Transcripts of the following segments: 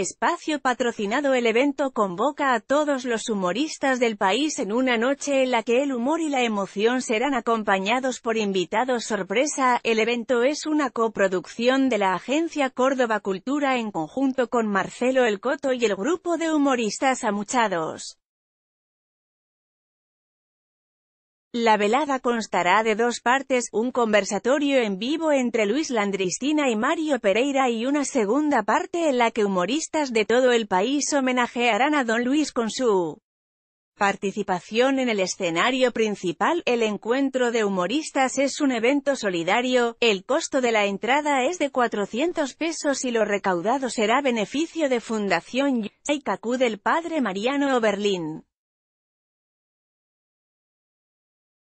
espacio patrocinado el evento convoca a todos los humoristas del país en una noche en la que el humor y la emoción serán acompañados por invitados sorpresa. El evento es una coproducción de la agencia Córdoba Cultura en conjunto con Marcelo El Coto y el grupo de humoristas amuchados. La velada constará de dos partes, un conversatorio en vivo entre Luis Landristina y Mario Pereira y una segunda parte en la que humoristas de todo el país homenajearán a Don Luis con su participación en el escenario principal. El encuentro de humoristas es un evento solidario, el costo de la entrada es de 400 pesos y lo recaudado será beneficio de Fundación CACU del Padre Mariano Oberlin.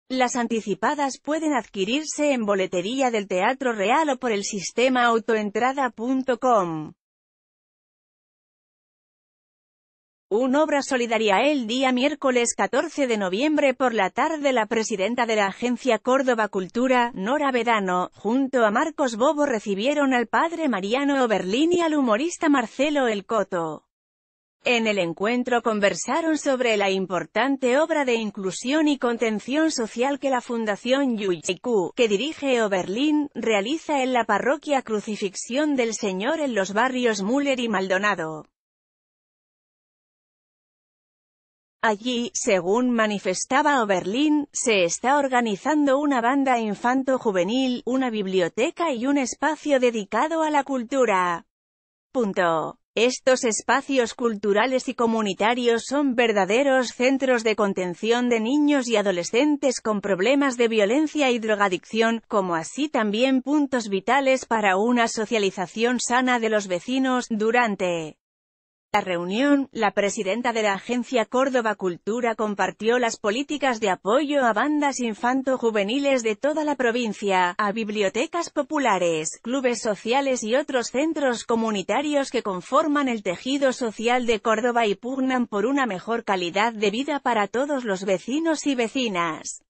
Las anticipadas pueden adquirirse en boletería del Teatro Real o por el sistema autoentrada.com. Una obra solidaria el día miércoles 14 de noviembre por la tarde la presidenta de la Agencia Córdoba Cultura, Nora Vedano, junto a Marcos Bobo recibieron al padre Mariano Oberlín y al humorista Marcelo El Coto. En el encuentro conversaron sobre la importante obra de inclusión y contención social que la Fundación Yuichiku, que dirige Oberlin, realiza en la parroquia Crucifixión del Señor en los barrios Müller y Maldonado. Allí, según manifestaba Oberlin, se está organizando una banda infanto-juvenil, una biblioteca y un espacio dedicado a la cultura. Estos espacios culturales y comunitarios son verdaderos centros de contención de niños y adolescentes con problemas de violencia y drogadicción, como así también puntos vitales para una socialización sana de los vecinos, durante la reunión, la presidenta de la agencia Córdoba Cultura compartió las políticas de apoyo a bandas infanto-juveniles de toda la provincia, a bibliotecas populares, clubes sociales y otros centros comunitarios que conforman el tejido social de Córdoba y pugnan por una mejor calidad de vida para todos los vecinos y vecinas.